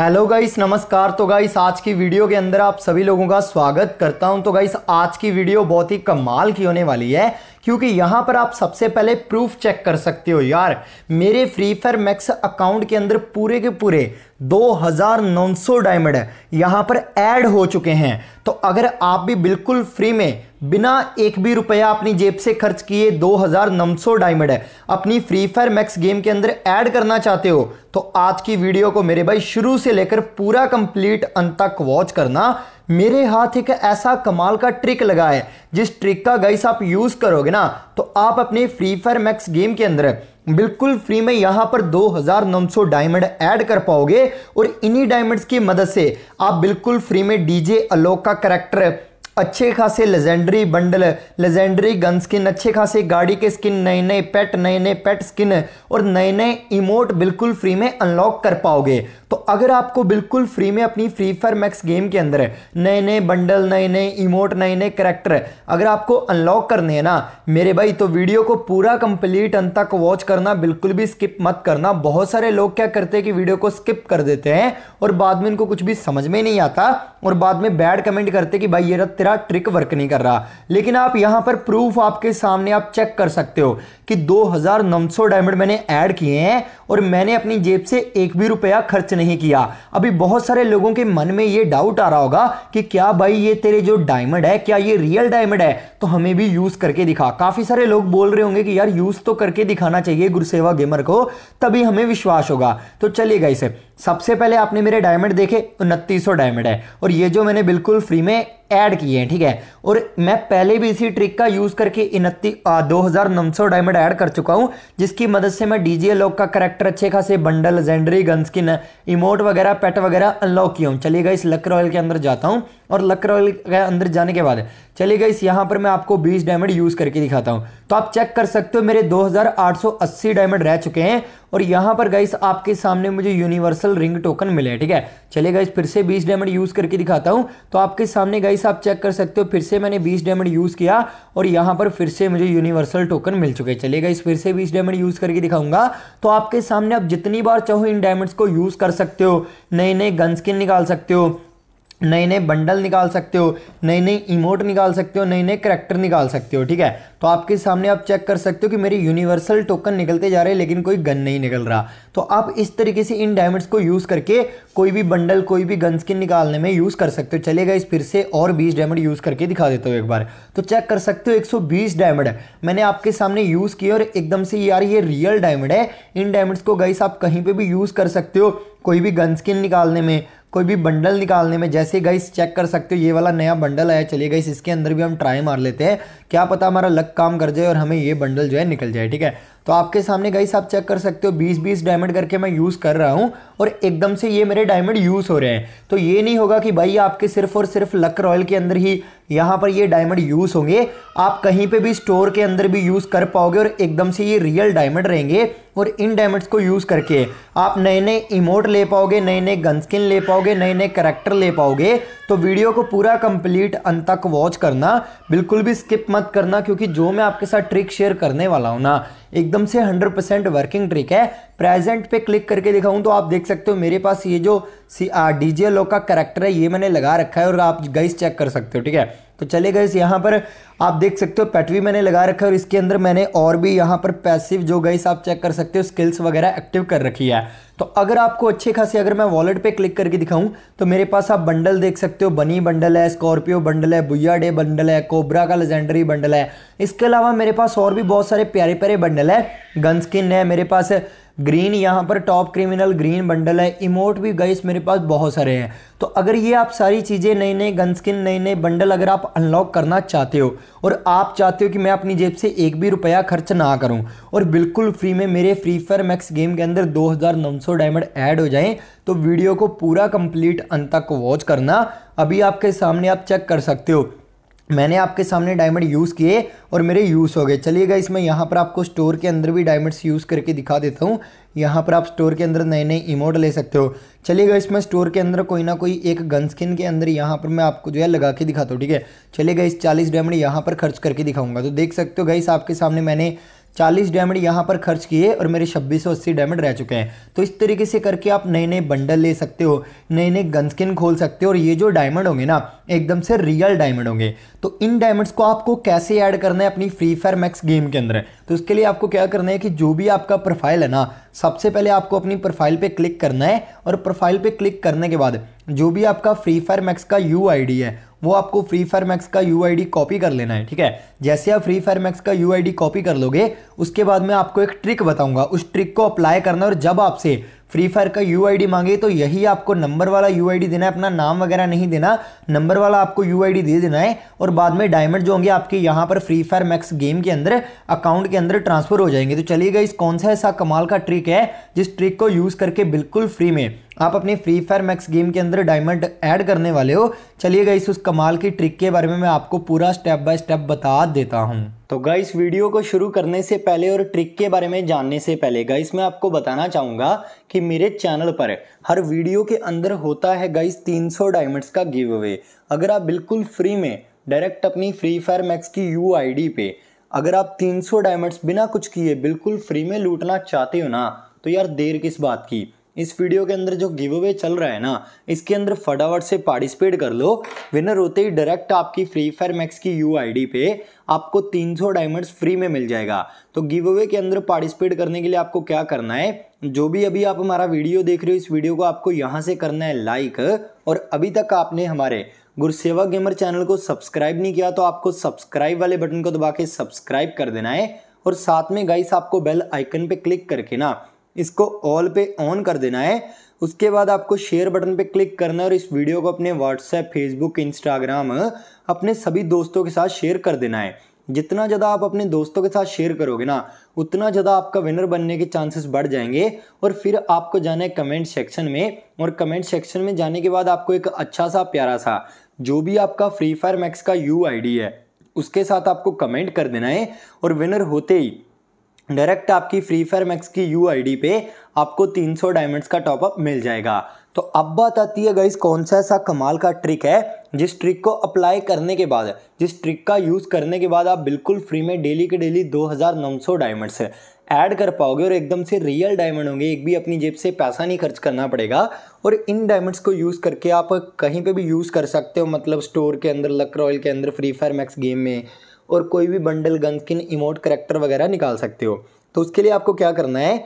hello guys नमस्कार तो guys आज की वीडियो के अंदर आप सभी लोगों का स्वागत करता हूं तो गाइस आज की वीडियो बहुत ही कमाल की होने वाली है क्योंकि यहाँ पर आप सबसे पहले प्रूफ चेक कर सकते हो यार मेरे फ्री फायर मैक्स अकाउंट के अंदर पूरे के पूरे 2900 डायमंड यहाँ पर ऐड हो चुके हैं तो अगर आप भी बिल्कुल फ्री में बिना एक भी रुपया अपनी जेब से खर्च किए 2900 डायमंड है अपनी फ्री फायर मैक्स गेम के अंदर ऐड करना चाहते हो तो आज की वीडियो को मेरे भाई शुरू से लेकर पूरा कंप्लीट अंत तक वॉच करना मेरे हाथ एक ऐसा कमाल का ट्रिक लगा है जिस ट्रिक का गाइस आप यूज़ करोगे ना तो आप अपने फ्री फायर मैक्स गेम के अंदर बिल्कुल फ्री में यहाँ पर 2900 डायमंड ऐड कर पाओगे और इन्हीं डायमंड्स की मदद से आप बिल्कुल फ्री में डीजे अलोक का करेक्टर अच्छे खासे legendary bundle legendary gun skin अच्छे खासे गाड़ी के स्किन नए नए पेट नए नए पेट स्किन और नए नए इमोट बिल्कुल फ्री में अनलॉक कर पाओगे तो अगर आपको बिल्कुल फ्री में अपनी फ्री फायर मैक्स गेम के अंदर नए नए बंडल नए नए इमोट नए नए करेक्टर अगर आपको अनलॉक करने हैं ना मेरे भाई तो वीडियो को पूरा कंप्लीट अंत तक वॉच करना बिल्कुल भी स्किप मत करना बहुत सारे लोग क्या करते हैं कि वीडियो को स्किप कर देते हैं और बाद में इनको कुछ भी समझ में नहीं आता और बाद में बैड कमेंट करते कि भाई ये तेरा मेरा ट्रिक वर्क नहीं कर रहा लेकिन आप यहां पर प्रूफ आपके सामने आप चेक कर सकते हो कि दो हज़ार डायमंड मैंने ऐड किए हैं और मैंने अपनी जेब से एक भी रुपया खर्च नहीं किया अभी बहुत सारे लोगों के मन में ये डाउट आ रहा होगा कि क्या भाई ये तेरे जो डायमंड है क्या ये रियल डायमंड है तो हमें भी यूज़ करके दिखा काफ़ी सारे लोग बोल रहे होंगे कि यार यूज़ तो करके दिखाना चाहिए गुरुसेवा गेमर को तभी हमें विश्वास होगा तो चलिए गाइस सबसे पहले आपने मेरे डायमंड देखे उनतीस डायमंड है और ये जो मैंने बिल्कुल फ्री में ऐड किए हैं ठीक है और मैं पहले भी इसी ट्रिक का यूज़ करके इनती दो हज़ार नौ सौ डायमंड ऐड कर चुका हूँ जिसकी मदद से मैं डी जी लॉक का करेक्टर अच्छे खासे बंडल जेंडरी गनस्किन इमोट वगैरह पेट वगैरह अनलॉक किया हूँ चलिएगा इस लक रॉयल के अंदर जाता हूँ और लक रॉयल के अंदर जाने के बाद चलिएगा इस यहाँ पर मैं आपको बीस डायमंड यूज़ करके दिखाता हूँ तो आप चेक कर सकते हो मेरे दो डायमंड रह चुके हैं और यहाँ पर गाइस आपके सामने मुझे यूनिवर्सल रिंग टोकन मिले ठीक है चलिए गाइस फिर से बीस डायमंड यूज़ करके दिखाता हूँ तो आपके सामने गाइस आप चेक कर सकते हो फिर से मैंने बीस डायमंड यूज़ किया और यहाँ पर फिर से मुझे यूनिवर्सल टोकन मिल चुके चलिए गाइस फिर से बीस डायमंड यूज़ करके दिखाऊंगा तो आपके सामने आप जितनी बार चाहो इन डायमंड्स को यूज़ कर सकते हो नए नए गन स्किन निकाल सकते हो नए नए बंडल निकाल सकते हो नए नए इमोट निकाल सकते हो नए नए करेक्टर निकाल सकते हो ठीक है तो आपके सामने आप चेक कर सकते हो कि मेरे यूनिवर्सल टोकन निकलते जा रहे हैं लेकिन कोई गन नहीं निकल रहा तो आप इस तरीके से इन डायमंड्स को यूज़ करके कोई भी बंडल कोई भी गन स्किन निकालने में यूज़ कर सकते हो चलेगा इस फिर से और बीस डायमंड यूज़ करके दिखा देता हूँ एक बार तो चेक कर सकते हो एक डायमंड मैंने आपके सामने यूज़ किया और एकदम से यार ये रियल डायमंड है इन डायमंड्स को गाइस आप कहीं पर भी यूज़ कर सकते हो कोई भी गन स्किन निकालने में कोई भी बंडल निकालने में जैसे गाइस चेक कर सकते हो ये वाला नया बंडल आया चलिए गाइस इसके अंदर भी हम ट्राई मार लेते हैं क्या पता हमारा लक काम कर जाए और हमें ये बंडल जो है निकल जाए ठीक है तो आपके सामने गाइस आप चेक कर सकते हो बीस बीस डायमंड करके मैं यूज़ कर रहा हूँ और एकदम से ये मेरे डायमंड यूज़ हो रहे हैं तो ये नहीं होगा कि भाई आपके सिर्फ और सिर्फ लक रॉयल के अंदर ही यहाँ पर ये डायमंड यूज़ होंगे आप कहीं पे भी स्टोर के अंदर भी यूज़ कर पाओगे और एकदम से ये रियल डायमंड रहेंगे और इन डायमंड्स को यूज़ करके आप नए नए इमोट ले पाओगे नए नए गन स्किन ले पाओगे नए नए करेक्टर ले पाओगे तो वीडियो को पूरा कंप्लीट अंत तक वॉच करना बिल्कुल भी स्किप मत करना क्योंकि जो मैं आपके साथ ट्रिक शेयर करने वाला हूँ ना एकदम से 100% वर्किंग ट्रिक है प्रेजेंट पे क्लिक करके दिखाऊं तो आप देख सकते हो मेरे पास ये जो सी डी जे का करेक्टर है ये मैंने लगा रखा है और आप गैस चेक कर सकते हो ठीक है तो चले गए यहाँ पर आप देख सकते हो पैटवी मैंने लगा रखा है और इसके अंदर मैंने और भी यहाँ पर पैसिव जो गैस आप चेक कर सकते हो स्किल्स वगैरह एक्टिव कर रखी है तो अगर आपको अच्छे खासी अगर मैं वॉलेट पे क्लिक करके दिखाऊं तो मेरे पास आप बंडल देख सकते हो बनी बंडल है स्कॉर्पियो बंडल है बुया डे बंडल है कोबरा का लेजेंडरी बंडल है इसके अलावा मेरे पास और भी बहुत सारे प्यारे प्यारे बंडल है गन स्किन है मेरे पास है, ग्रीन यहाँ पर टॉप क्रिमिनल ग्रीन बंडल है इमोट भी गाइस मेरे पास बहुत सारे हैं तो अगर ये आप सारी चीज़ें नए नए गन स्किन नए नए बंडल अगर आप अनलॉक करना चाहते हो और आप चाहते हो कि मैं अपनी जेब से एक भी रुपया खर्च ना करूं और बिल्कुल फ्री में मेरे फ्री फायर मैक्स गेम के अंदर सौ डायमंड ऐड हो जाए तो वीडियो को पूरा कंप्लीट अंत तक वॉच करना अभी आपके सामने आप चेक कर सकते हो मैंने आपके सामने डायमंड यूज़ किए और मेरे यूज़ हो गए चलिएगा इसमें यहाँ पर आपको स्टोर के अंदर भी डायमंड्स यूज़ करके दिखा देता हूँ यहाँ पर आप स्टोर के अंदर नए नए इमोट ले सकते हो चलिएगा इसमें स्टोर के अंदर कोई ना कोई एक गन स्किन के अंदर यहाँ पर मैं आपको जो है लगा के दिखाता हूँ ठीक है चलिए इस चालीस डायमंड यहाँ पर खर्च करके दिखाऊंगा तो देख सकते हो गाइस आपके सामने मैंने चालीस डायमंड यहाँ पर खर्च किए और मेरे छब्बीस सौ अस्सी डायमंड रह चुके हैं तो इस तरीके से करके आप नए नए बंडल ले सकते हो नए नए गन स्किन खोल सकते हो और ये जो डायमंड होंगे ना एकदम से रियल डायमंड होंगे तो इन डायमंड्स को आपको कैसे ऐड करना है अपनी फ्री फायर मैक्स गेम के अंदर तो इसके लिए आपको क्या करना है कि जो भी आपका प्रोफाइल है ना सबसे पहले आपको अपनी प्रोफाइल पे क्लिक करना है और प्रोफाइल पे क्लिक करने के बाद जो भी आपका फ्री फायर मैक्स का यू है वो आपको फ्री फायर मैक्स का यू आई कॉपी कर लेना है ठीक है जैसे आप फ्री फायर मैक्स का यू आई कॉपी कर लोगे उसके बाद मैं आपको एक ट्रिक बताऊंगा उस ट्रिक को अप्लाई करना और जब आपसे फ्री फायर का यू मांगे तो यही आपको नंबर वाला यू देना है अपना नाम वगैरह नहीं देना नंबर वाला आपको यू दे देना है और बाद में डायमंड जो होंगे आपके यहाँ पर फ्री फायर मैक्स गेम के अंदर अकाउंट के अंदर ट्रांसफर हो जाएंगे तो चलिए इस कौन सा ऐसा कमाल का ट्रिक है जिस ट्रिक को यूज़ करके बिल्कुल फ्री में आप अपने फ्री फायर मैक्स गेम के अंदर डायमंड ऐड करने वाले हो चलिए गाइस उस कमाल की ट्रिक के बारे में मैं आपको पूरा स्टेप बाय स्टेप बता देता हूँ तो गाइस वीडियो को शुरू करने से पहले और ट्रिक के बारे में जानने से पहले गाइस मैं आपको बताना चाहूँगा कि मेरे चैनल पर हर वीडियो के अंदर होता है गाइस सौ डायमंड्स का गिव अवे अगर आप बिल्कुल फ्री में डायरेक्ट अपनी फ्री फायर मैक्स की यू आई पे अगर आप 300 डायमंड्स बिना कुछ किए बिल्कुल फ्री में लूटना चाहते हो ना तो यार देर किस बात की इस वीडियो के अंदर जो गिव अवे चल रहा है ना इसके अंदर फटाफट से पार्टिसिपेट कर लो विनर होते ही डायरेक्ट आपकी फ्री फायर मैक्स की यू पे आपको 300 डायमंड्स फ्री में मिल जाएगा तो गिव अवे के अंदर पार्टिसिपेट करने के लिए आपको क्या करना है जो भी अभी आप हमारा वीडियो देख रहे हो इस वीडियो को आपको यहाँ से करना है लाइक और अभी तक आपने हमारे गुरसेवा गेमर चैनल को सब्सक्राइब नहीं किया तो आपको सब्सक्राइब वाले बटन को दबा के सब्सक्राइब कर देना है और साथ में गाइस आपको बेल आइकन पे क्लिक करके ना इसको ऑल पे ऑन कर देना है उसके बाद आपको शेयर बटन पे क्लिक करना है और इस वीडियो को अपने व्हाट्सएप फेसबुक इंस्टाग्राम अपने सभी दोस्तों के साथ शेयर कर देना है जितना ज़्यादा आप अपने दोस्तों के साथ शेयर करोगे ना उतना ज़्यादा आपका विनर बनने के चांसेस बढ़ जाएंगे और फिर आपको जाना है कमेंट सेक्शन में और कमेंट सेक्शन में जाने के बाद आपको एक अच्छा सा प्यारा सा जो भी आपका फ्री फायर मैक्स का यू है उसके साथ आपको कमेंट कर देना है और विनर होते ही डायरेक्ट आपकी फ्री फायर मैक्स की यू आई पे आपको 300 डायमंड्स का टॉपअप मिल जाएगा तो अब बात आती है गाइस कौन सा ऐसा कमाल का ट्रिक है जिस ट्रिक को अप्लाई करने के बाद जिस ट्रिक का यूज़ करने के बाद आप बिल्कुल फ्री में डेली के डेली 2900 डायमंड्स ऐड कर पाओगे और एकदम से रियल डायमंड होंगे एक भी अपनी जेब से पैसा नहीं खर्च करना पड़ेगा और इन डायमंड्स को यूज़ करके आप कहीं पे भी यूज़ कर सकते हो मतलब स्टोर के अंदर लक रॉयल के अंदर फ्री फायर मैक्स गेम में और कोई भी bundle gun skin emote character वगैरह निकाल सकते हो तो उसके लिए आपको क्या करना है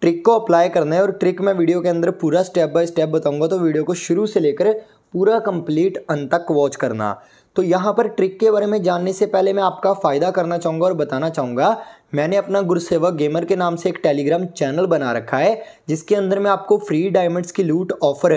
ट्रिक को अप्लाई करना है और ट्रिक मैं वीडियो के अंदर पूरा स्टेप बाय स्टेप बताऊंगा तो वीडियो को शुरू से लेकर पूरा कंप्लीट अंत तक वॉच करना तो यहाँ पर ट्रिक के बारे में जानने से पहले मैं आपका फ़ायदा करना चाहूँगा और बताना चाहूँगा मैंने अपना गुरुसेवक गेमर के नाम से एक टेलीग्राम चैनल बना रखा है जिसके अंदर मैं आपको फ्री डायमंड्स की लूट ऑफर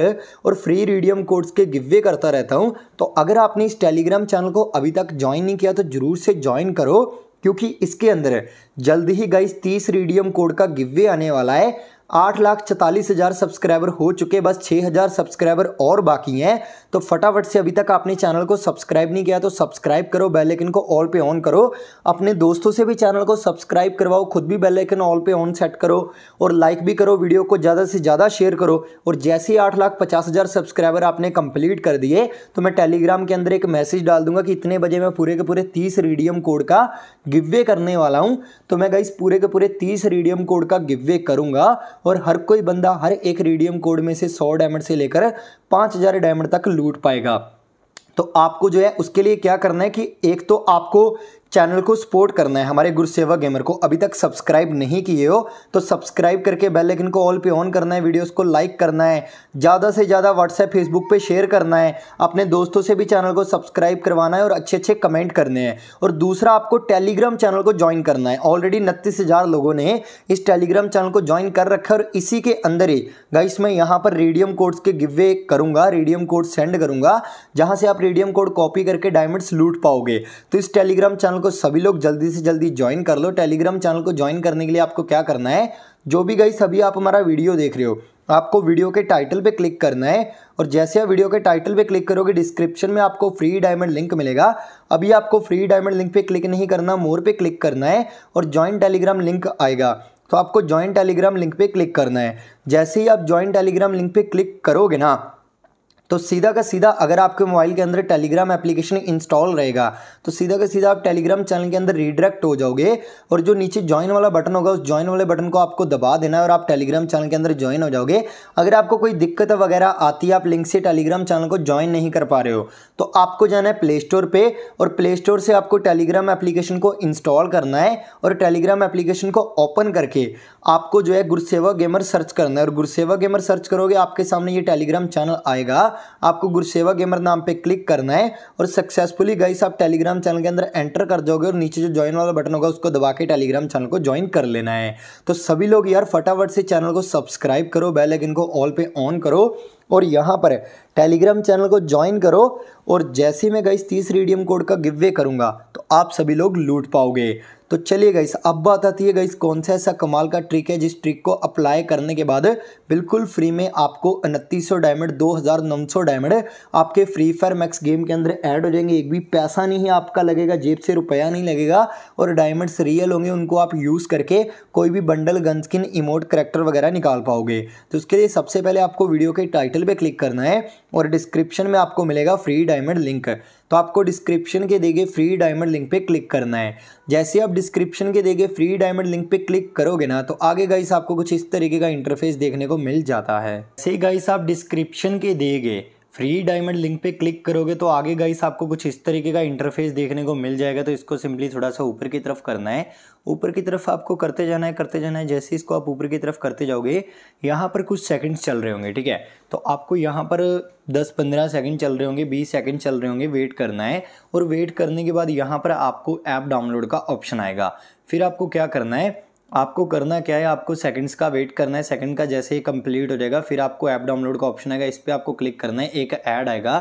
और फ्री रीडियम कोड्स के गिवे करता रहता हूँ तो अगर आपने इस टेलीग्राम चैनल को अभी तक ज्वाइन नहीं किया तो ज़रूर से ज्वाइन करो क्योंकि इसके अंदर जल्द ही गई तीस रीडियम कोड का गिवे आने वाला है आठ लाख चौतालीस हज़ार सब्सक्राइबर हो चुके बस छः हज़ार सब्सक्राइबर और बाकी हैं तो फटाफट से अभी तक आपने चैनल को सब्सक्राइब नहीं किया तो सब्सक्राइब करो बेलाइकन को ऑल पे ऑन करो अपने दोस्तों से भी चैनल को सब्सक्राइब करवाओ खुद भी बेलाइकन ऑल पे ऑन सेट करो और लाइक भी करो वीडियो को ज़्यादा से ज़्यादा शेयर करो और जैसे ही आठ लाख पचास हज़ार सब्सक्राइबर आपने कंप्लीट कर दिए तो मैं टेलीग्राम के अंदर एक मैसेज डाल दूंगा कि इतने बजे मैं पूरे के पूरे तीस रीडियम कोड का गिववे करने वाला हूँ तो मैं गाइस पूरे के पूरे तीस रीडियम कोड का गिववे करूँगा और हर कोई बंदा हर एक रीडियम कोड में से सौ डायमंड से लेकर पाँच हज़ार डायमंड तक लूट कंट्रीब्यूट पाएगा तो आपको जो है उसके लिए क्या करना है कि एक तो आपको चैनल को सपोर्ट करना है हमारे गुरुसेवा गेमर को अभी तक सब्सक्राइब नहीं किए हो तो सब्सक्राइब करके बेल आइकन को ऑल पे ऑन करना है वीडियोस को लाइक करना है ज़्यादा से ज़्यादा व्हाट्सएप फेसबुक पे शेयर करना है अपने दोस्तों से भी चैनल को सब्सक्राइब करवाना है और अच्छे अच्छे कमेंट करने हैं और दूसरा आपको टेलीग्राम चैनल को ज्वाइन करना है ऑलरेडी उनतीस लोगों ने इस टेलीग्राम चैनल को ज्वाइन कर रखा है और इसी के अंदर ही गाइस मैं यहाँ पर रेडियम कोड्स के गिवे करूँगा रेडियम कोड सेंड करूँगा जहाँ से आप रेडियम कोड कॉपी करके डायमंड्स लूट पाओगे तो इस टेलीग्राम चैनल को सभी लोग जल्दी से जल्दी ज्वाइन कर लो टेलीग्राम चैनल को ज्वाइन करने के लिए आपको क्या करना है जो भी गई सभी आप हमारा वीडियो देख रहे हो आपको वीडियो के टाइटल पे क्लिक करना है और जैसे आप वीडियो के टाइटल पे क्लिक करोगे डिस्क्रिप्शन में आपको फ्री डायमंड लिंक मिलेगा अभी आपको फ्री डायमंड लिंक पे क्लिक नहीं करना मोर पे क्लिक करना है और ज्वाइन टेलीग्राम लिंक आएगा तो आपको ज्वाइन टेलीग्राम लिंक पे क्लिक करना है जैसे ही आप ज्वाइन टेलीग्राम लिंक पे क्लिक करोगे ना तो सीधा का सीधा अगर आपके मोबाइल के अंदर टेलीग्राम एप्लीकेशन इंस्टॉल रहेगा तो सीधा का सीधा आप टेलीग्राम चैनल के अंदर रिडायरेक्ट हो जाओगे और जो नीचे ज्वाइन वाला बटन होगा उस ज्वाइन वाले बटन को आपको दबा देना है और आप टेलीग्राम चैनल के अंदर ज्वाइन हो जाओगे अगर आपको कोई दिक्कत वगैरह आती है आप लिंक से टेलीग्राम चैनल को ज्वाइन नहीं कर पा रहे हो तो आपको जाना है प्ले स्टोर पर और प्ले स्टोर से आपको टेलीग्राम एप्लीकेशन को इंस्टॉल करना है और टेलीग्राम एप्लीकेशन को ओपन करके आपको जो है गुरसेवा गेमर सर्च करना है और गुरसेवा गेमर सर्च करोगे आपके सामने ये टेलीग्राम चैनल आएगा आपको गुरुसेवा गेमर नाम पे क्लिक करना है और सक्सेसफुली गाइस आप टेलीग्राम चैनल के अंदर एंटर कर जाओगे और नीचे जो ज्वाइन वाला बटन होगा उसको दबा के टेलीग्राम चैनल को ज्वाइन कर लेना है तो सभी लोग यार फटाफट से चैनल को सब्सक्राइब करो बेलाइकन को ऑल पे ऑन करो और यहाँ पर टेलीग्राम चैनल को ज्वाइन करो और जैसे मैं गाइस तीस रेडियम कोड का गिव करूँगा तो आप सभी लोग लूट पाओगे तो चलिए गाइस अब बात आती है गाइस कौन सा ऐसा कमाल का ट्रिक है जिस ट्रिक को अप्लाई करने के बाद बिल्कुल फ्री में आपको उनतीस सौ डायमंड दो हज़ार नौ सौ डायमंड आपके फ्री फायर मैक्स गेम के अंदर ऐड हो जाएंगे एक भी पैसा नहीं आपका लगेगा जेब से रुपया नहीं लगेगा और डायमंड्स रियल होंगे उनको आप यूज़ करके कोई भी bundle gun skin emote character वगैरह निकाल पाओगे तो उसके लिए सबसे पहले आपको वीडियो के टाइटल पर क्लिक करना है और डिस्क्रिप्शन में आपको मिलेगा फ्री डायमंड लिंक तो आपको डिस्क्रिप्शन के देगे फ्री डायमंड लिंक पे क्लिक करना है जैसे आप डिस्क्रिप्शन के देगे फ्री डायमंड लिंक पे क्लिक करोगे ना तो आगे गाइस आपको कुछ इस तरीके का इंटरफेस देखने को मिल जाता है सही गाइस आप डिस्क्रिप्शन के देगे फ्री डायमंड लिंक पे क्लिक करोगे तो आगे गाइस आपको कुछ इस तरीके का इंटरफेस देखने को मिल जाएगा तो इसको सिंपली थोड़ा सा ऊपर की तरफ करना है ऊपर की तरफ आपको करते जाना है करते जाना है जैसे इसको आप ऊपर की तरफ करते जाओगे यहाँ पर कुछ सेकंड्स चल रहे होंगे ठीक है तो आपको यहाँ पर 10-15 सेकंड चल रहे होंगे 20 सेकंड चल रहे होंगे वेट करना है और वेट करने के बाद यहाँ पर आपको ऐप डाउनलोड का ऑप्शन आएगा फिर आपको क्या करना है आपको करना क्या है आपको सेकंड्स का वेट करना है सेकंड का जैसे ही कंप्लीट हो जाएगा फिर आपको ऐप डाउनलोड का ऑप्शन आएगा इस पर आपको क्लिक करना है एक ऐड आएगा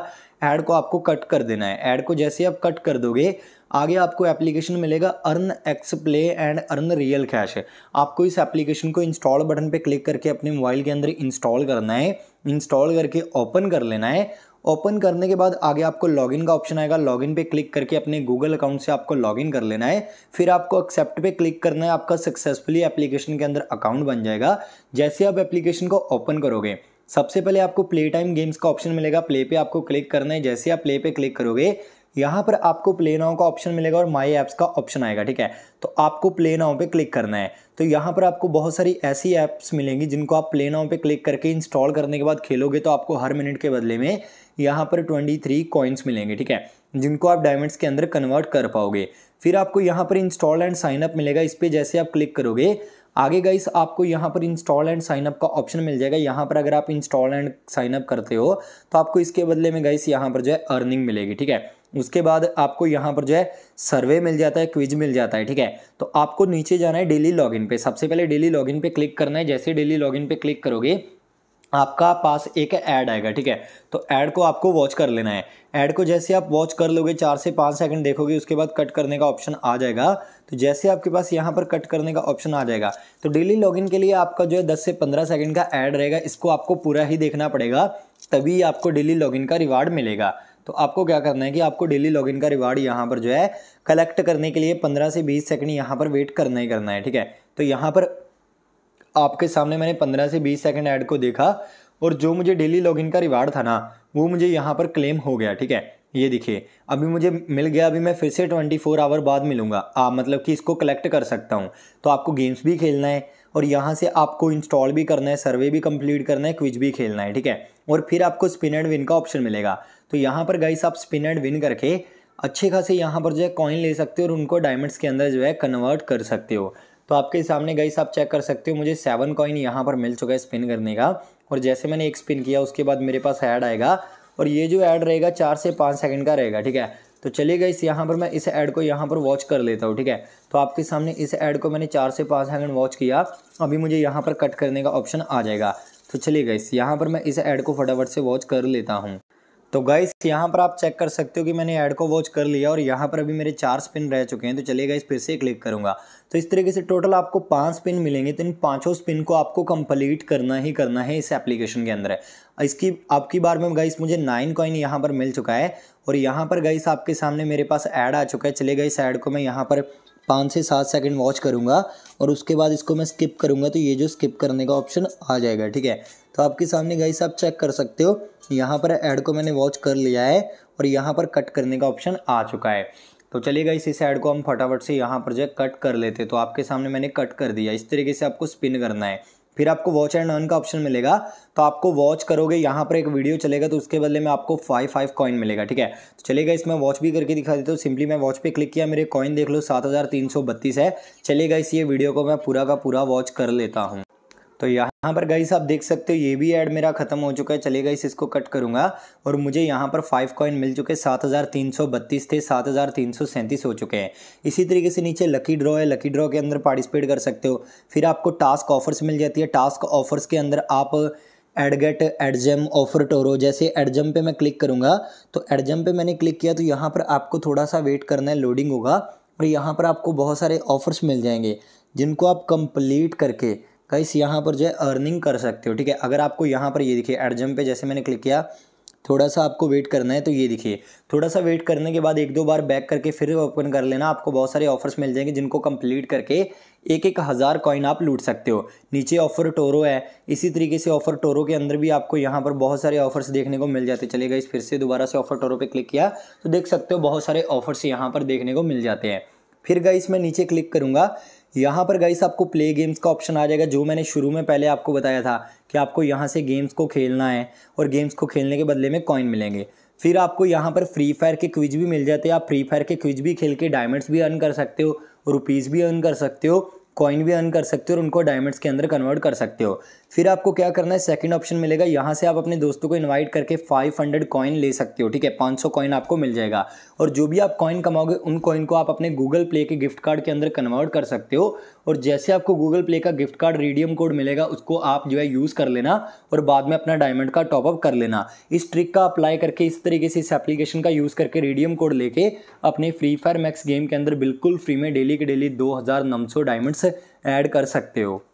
ऐड को आपको कट कर देना है ऐड को जैसे आप कट कर दोगे आगे आपको एप्लीकेशन मिलेगा earn X play and earn real cash आपको इस एप्लीकेशन को इंस्टॉल बटन पर क्लिक करके अपने मोबाइल के अंदर इंस्टॉल करना है इंस्टॉल करके ओपन कर लेना है ओपन करने के बाद आगे आपको लॉगिन का ऑप्शन आएगा लॉगिन पे क्लिक करके अपने गूगल अकाउंट से आपको लॉगिन कर लेना है फिर आपको एक्सेप्ट पे क्लिक करना है आपका सक्सेसफुली एप्लीकेशन के अंदर अकाउंट बन जाएगा जैसे आप एप्लीकेशन को ओपन करोगे सबसे पहले आपको प्ले टाइम गेम्स का ऑप्शन मिलेगा प्ले पे आपको क्लिक करना है जैसे आप प्ले पे क्लिक करोगे यहाँ पर आपको प्ले नाव का ऑप्शन मिलेगा और माई ऐप्स का ऑप्शन आएगा ठीक है तो आपको प्ले नाव पे क्लिक करना है तो यहाँ पर आपको बहुत सारी ऐसी ऐप्स मिलेंगी जिनको आप प्ले नाव पे क्लिक करके इंस्टॉल करने के बाद खेलोगे तो आपको हर मिनट के बदले में यहाँ पर ट्वेंटी थ्री कॉइन्स मिलेंगे ठीक है जिनको आप डायमंड्स के अंदर कन्वर्ट कर पाओगे फिर आपको यहाँ पर इंस्टॉल एंड साइनअप मिलेगा इस पर जैसे आप क्लिक करोगे आगे गाइस आपको यहाँ पर इंस्टॉल एंड साइनअप का ऑप्शन मिल जाएगा यहाँ पर अगर आप इंस्टॉल एंड साइनअप करते हो तो आपको इसके बदले में गाइस यहाँ पर जो है अर्निंग मिलेगी ठीक है उसके बाद आपको यहाँ पर जो है सर्वे मिल जाता है क्विज मिल जाता है ठीक है तो आपको नीचे जाना है डेली लॉगिन पे सबसे पहले डेली लॉगिन पे क्लिक करना है जैसे डेली लॉगिन पे क्लिक करोगे आपका पास एक ऐड आएगा ठीक है तो ऐड को आपको वॉच कर लेना है ऐड को जैसे आप वॉच कर लोगे चार से पाँच सेकंड देखोगे उसके बाद कट करने का ऑप्शन आ जाएगा तो जैसे आपके पास यहाँ पर कट करने का ऑप्शन आ जाएगा तो डेली लॉगिन के लिए आपका जो है दस से पंद्रह सेकंड का ऐड रहेगा इसको आपको पूरा ही देखना पड़ेगा तभी आपको डेली लॉगिन का रिवार्ड मिलेगा तो आपको क्या करना है कि आपको डेली लॉगिन का रिवार्ड यहाँ पर जो है कलेक्ट करने के लिए पंद्रह से बीस सेकंड यहाँ पर वेट करना ही करना है ठीक है तो यहाँ पर आपके सामने मैंने पंद्रह से बीस सेकेंड ऐड को देखा और जो मुझे डेली लॉगिन का रिवार्ड था ना वो मुझे यहाँ पर क्लेम हो गया ठीक है ये देखिए अभी मुझे मिल गया अभी मैं फिर से ट्वेंटी फोर आवर बाद मिलूँगा आप मतलब कि इसको कलेक्ट कर सकता हूँ तो आपको गेम्स भी खेलना है और यहाँ से आपको इंस्टॉल भी करना है सर्वे भी कंप्लीट करना है क्विज भी खेलना है ठीक है और फिर आपको स्पिन एंड विन का ऑप्शन मिलेगा तो यहाँ पर गाइस आप स्पिन एंड विन करके अच्छे खासे यहाँ पर जो है कॉइन ले सकते हो और उनको डायमंड्स के अंदर जो है कन्वर्ट कर सकते हो तो आपके सामने गई आप चेक कर सकते हो मुझे सेवन कॉइन यहाँ पर मिल चुका है स्पिन करने का और जैसे मैंने एक स्पिन किया उसके बाद मेरे पास ऐड आएगा और ये जो ऐड रहेगा चार से पाँच सेकंड का रहेगा ठीक है तो चलिए गई यहाँ पर मैं इस ऐड को यहाँ पर वॉच कर लेता हूँ ठीक है तो आपके सामने इस ऐड को मैंने चार से पाँच सेकंड वॉच किया अभी मुझे यहाँ पर कट करने का ऑप्शन आ जाएगा तो चलिए गई यहाँ पर मैं इस ऐड को फटाफट से वॉच कर लेता हूँ तो गाइस यहाँ पर आप चेक कर सकते हो कि मैंने ऐड को वॉच कर लिया और यहाँ पर अभी मेरे चार स्पिन रह चुके हैं तो चलिए गाइस फिर से क्लिक करूँगा तो इस तरीके से टोटल आपको पांच स्पिन मिलेंगे तो इन पांचों स्पिन को आपको कंप्लीट करना ही करना है इस एप्लीकेशन के अंदर है इसकी आपकी बार में गाइस मुझे नाइन कॉइन यहाँ पर मिल चुका है और यहाँ पर गाइस आपके सामने मेरे पास ऐड आ चुका है चले गए इस ऐड को मैं यहाँ पर पाँच से सात सेकंड वॉच करूँगा और उसके बाद इसको मैं स्किप करूँगा तो ये जो स्किप करने का ऑप्शन आ जाएगा ठीक है तो आपके सामने गाइस आप चेक कर सकते हो यहाँ पर ऐड को मैंने वॉच कर लिया है और यहाँ पर कट करने का ऑप्शन आ चुका है तो चलिए गाइस इस ऐड को हम फटाफट से यहाँ पर जो कट कर लेते तो आपके सामने मैंने कट कर दिया इस तरीके से आपको स्पिन करना है फिर आपको वॉच एंड अर्न का ऑप्शन मिलेगा तो आपको वॉच करोगे यहाँ पर एक वीडियो चलेगा तो उसके बदले में आपको फाइव फाइव कॉइन मिलेगा ठीक है तो चलेगा इसमें वॉच भी करके दिखा देता हूँ सिंपली मैं वॉच पे क्लिक किया मेरे कॉइन देख लो सात हज़ार तीन सौ बत्तीस है चलेगा इस ये वीडियो को मैं पूरा का पूरा वॉच कर लेता हूँ तो यहाँ पर गाइस आप देख सकते हो ये भी ऐड मेरा खत्म हो चुका है चले गाइस इसको कट करूँगा और मुझे यहाँ पर फाइव कॉइन मिल चुके सात हज़ार तीन सौ बत्तीस थे सात हज़ार तीन सौ सैंतीस हो चुके हैं इसी तरीके से नीचे लकी ड्रॉ है लकी ड्रॉ के अंदर पार्टिसिपेट कर सकते हो फिर आपको टास्क ऑफर्स मिल जाती है टास्क ऑफर्स के अंदर आप एडगेट एडजम ऑफर टोरो जैसे एडजम पे मैं क्लिक करूँगा तो एडजम पे मैंने क्लिक किया तो यहाँ पर आपको थोड़ा सा वेट करना है लोडिंग होगा और यहाँ पर आपको बहुत सारे ऑफर्स मिल जाएंगे जिनको आप कंप्लीट करके गाइस यहाँ पर जो है अर्निंग कर सकते हो ठीक है अगर आपको यहाँ पर ये दिखे एडजम पे जैसे मैंने क्लिक किया थोड़ा सा आपको वेट करना है तो ये दिखिए थोड़ा सा वेट करने के बाद एक दो बार बैक करके फिर ओपन कर लेना आपको बहुत सारे ऑफर्स मिल जाएंगे जिनको कंप्लीट करके एक एक हज़ार कॉइन आप लूट सकते हो नीचे ऑफ़र टोरो है इसी तरीके से ऑफ़र टोरो के अंदर भी आपको यहाँ पर बहुत सारे ऑफ़र्स देखने को मिल जाते चलेगा इस फिर से दोबारा से ऑफ़र टोरो पर क्लिक किया तो देख सकते हो बहुत सारे ऑफ़र्स यहाँ पर देखने को मिल जाते हैं फिर गई मैं नीचे क्लिक करूँगा यहाँ पर गाइस आपको प्ले गेम्स का ऑप्शन आ जाएगा जो मैंने शुरू में पहले आपको बताया था कि आपको यहाँ से गेम्स को खेलना है और गेम्स को खेलने के बदले में कॉइन मिलेंगे फिर आपको यहाँ पर फ्री फायर के क्विज भी मिल जाते हैं आप फ्री फायर के क्विज भी खेल के डायमंड्स भी अर्न कर सकते हो रुपीज़ भी अर्न कर सकते हो कॉइन भी अर्न कर सकते हो और उनको डायमंड्स के अंदर कन्वर्ट कर सकते हो फिर आपको क्या करना है सेकंड ऑप्शन मिलेगा यहाँ से आप अपने दोस्तों को इनवाइट करके 500 हंड्रेड कॉइन ले सकते हो ठीक है 500 कॉइन आपको मिल जाएगा और जो भी आप कॉइन कमाओगे उन कॉइन को आप अपने गूगल प्ले के गिफ्ट कार्ड के अंदर कन्वर्ट कर सकते हो और जैसे आपको गूगल प्ले का गिफ्ट कार्ड रेडियम कोड मिलेगा उसको आप जो है यूज़ कर लेना और बाद में अपना डायमंड का टॉपअप कर लेना इस ट्रिक का अप्लाई करके इस तरीके से इस एप्लीकेशन का यूज़ करके रेडियम कोड लेके अपने फ्री फायर मैक्स गेम के अंदर बिल्कुल फ्री में डेली के डेली दो हज़ार डायमंड्स ऐड कर सकते हो